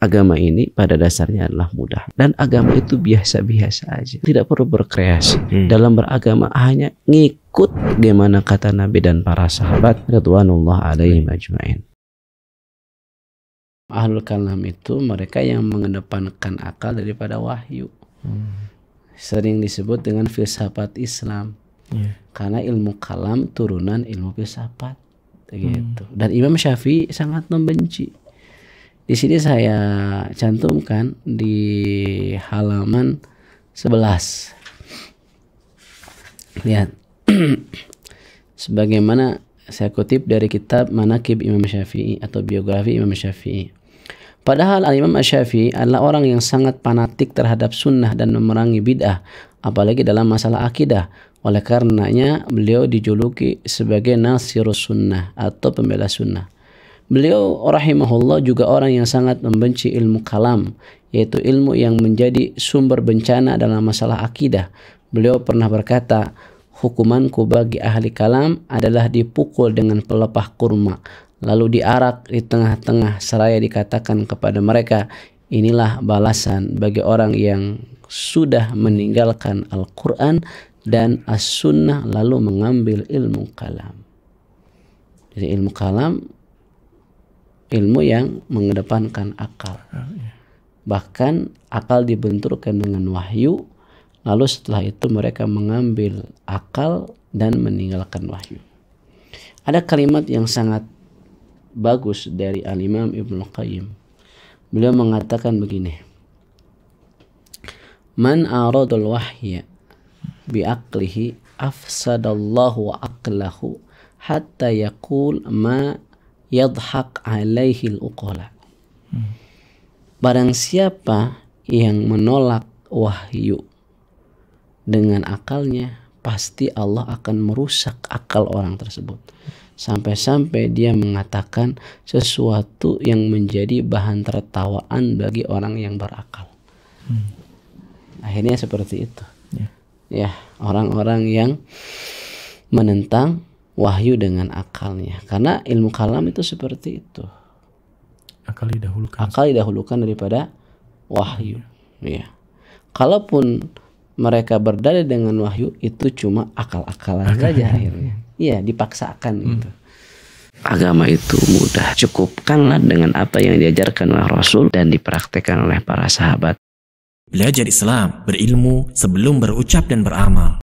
agama ini pada dasarnya adalah mudah dan agama itu biasa-biasa aja tidak perlu berkreasi hmm. dalam beragama hanya ngikut gimana kata Nabi dan para sahabat radhiyallahu alaihi majma'in Ahlul kalam itu mereka yang mengedepankan akal daripada wahyu hmm. sering disebut dengan filsafat Islam yeah. karena ilmu kalam turunan ilmu filsafat hmm. gitu hmm. dan Imam Syafi'i sangat membenci di sini saya cantumkan di halaman 11. Lihat. Sebagaimana saya kutip dari kitab Manakib Imam Syafi'i atau biografi Imam Syafi'i. Padahal Al-Imam Syafi'i adalah orang yang sangat fanatik terhadap sunnah dan memerangi bid'ah, apalagi dalam masalah akidah. Oleh karenanya beliau dijuluki sebagai Nasirus Sunnah atau pembela sunnah. Beliau rahimahullah juga orang yang sangat membenci ilmu kalam, yaitu ilmu yang menjadi sumber bencana dalam masalah akidah. Beliau pernah berkata, hukumanku bagi ahli kalam adalah dipukul dengan pelepah kurma, lalu diarak di tengah-tengah seraya dikatakan kepada mereka, inilah balasan bagi orang yang sudah meninggalkan Al-Quran dan As-Sunnah lalu mengambil ilmu kalam. Jadi ilmu kalam ilmu yang mengedepankan akal. Ah, iya. Bahkan akal dibenturkan dengan wahyu, lalu setelah itu mereka mengambil akal dan meninggalkan wahyu. Ada kalimat yang sangat bagus dari Al-Imam Ibnu Qayyim. Beliau mengatakan begini. Man aradul wahya aqlihi afsadallahu aqlahu hatta yaqul ma yadhaq alaihi uqala. Hmm. Barang siapa yang menolak wahyu dengan akalnya, pasti Allah akan merusak akal orang tersebut. Sampai-sampai dia mengatakan sesuatu yang menjadi bahan tertawaan bagi orang yang berakal. Hmm. Akhirnya seperti itu. Ya, ya orang-orang yang menentang wahyu dengan akalnya karena ilmu kalam itu seperti itu akal didahulukan akal didahulukan daripada wahyu ya kalaupun mereka berdalil dengan wahyu itu cuma akal-akalan akal. saja akhirnya iya dipaksakan hmm. gitu Agama itu mudah, cukupkanlah dengan apa yang diajarkan oleh Rasul dan dipraktekkan oleh para sahabat. Belajar Islam, berilmu sebelum berucap dan beramal.